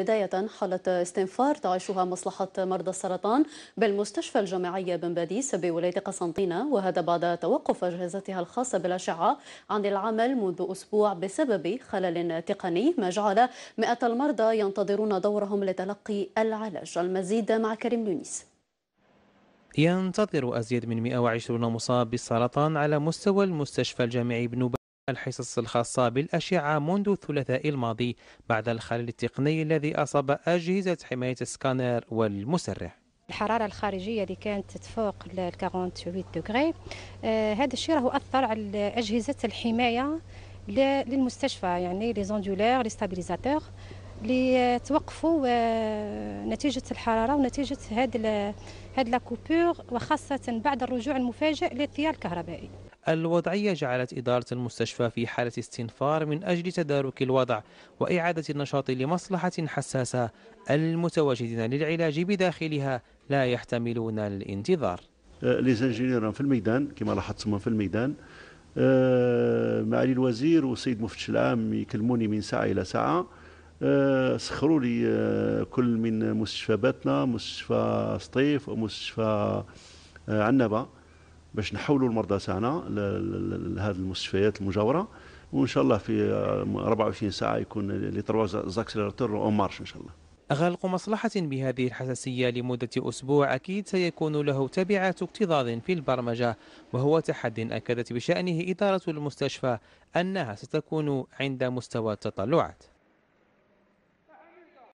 بداية حالة استنفار تعيشها مصلحة مرضى السرطان بالمستشفى الجامعي بن باديس بولاية قسنطينة وهذا بعد توقف أجهزتها الخاصة بالأشعة عن العمل منذ أسبوع بسبب خلل تقني ما جعل مئة المرضى ينتظرون دورهم لتلقي العلاج المزيد مع كريم نونيس ينتظر أزيد من 120 مصاب بالسرطان على مستوى المستشفى الجامعي بن الحصص الخاصة بالأشعة منذ الثلاثاء الماضي بعد الخلل التقني الذي أصاب أجهزة حماية السكانر والمسرع الحراره الخارجيه اللي كانت تتفوق ال 48 دوغري آه، هذا الشيء راهو اثر على اجهزه الحمايه للمستشفى يعني لي زوندولير لي ستابيليزاتور اللي توقفوا آه، نتيجه الحراره ونتيجه هذا هذا لا كوبور وخاصه بعد الرجوع المفاجئ للتيار الكهربائي الوضعية جعلت إدارة المستشفى في حالة استنفار من أجل تدارك الوضع وإعادة النشاط لمصلحة حساسة المتواجدين للعلاج بداخلها لا يحتملون الانتظار لي في الميدان كما لاحظتم في الميدان أه، معالي الوزير والسيد المفتش العام يكلموني من ساعة إلى ساعة أه، سخروا لي أه، كل من مستشفى باتنا مستشفى سطيف ومستشفى عنبه باش نحولوا المرضى تاعنا لهذه المستشفيات المجاوره وان شاء الله في 24 آه، ساعه يكون لي تروا زاكسيليراتور اون مارش ان شاء الله غلق مصلحة بهذه الحساسية لمدة أسبوع أكيد سيكون له تبعات اكتظاظ في البرمجة وهو تحد أكدت بشأنه إدارة المستشفى أنها ستكون عند مستوى التطلعات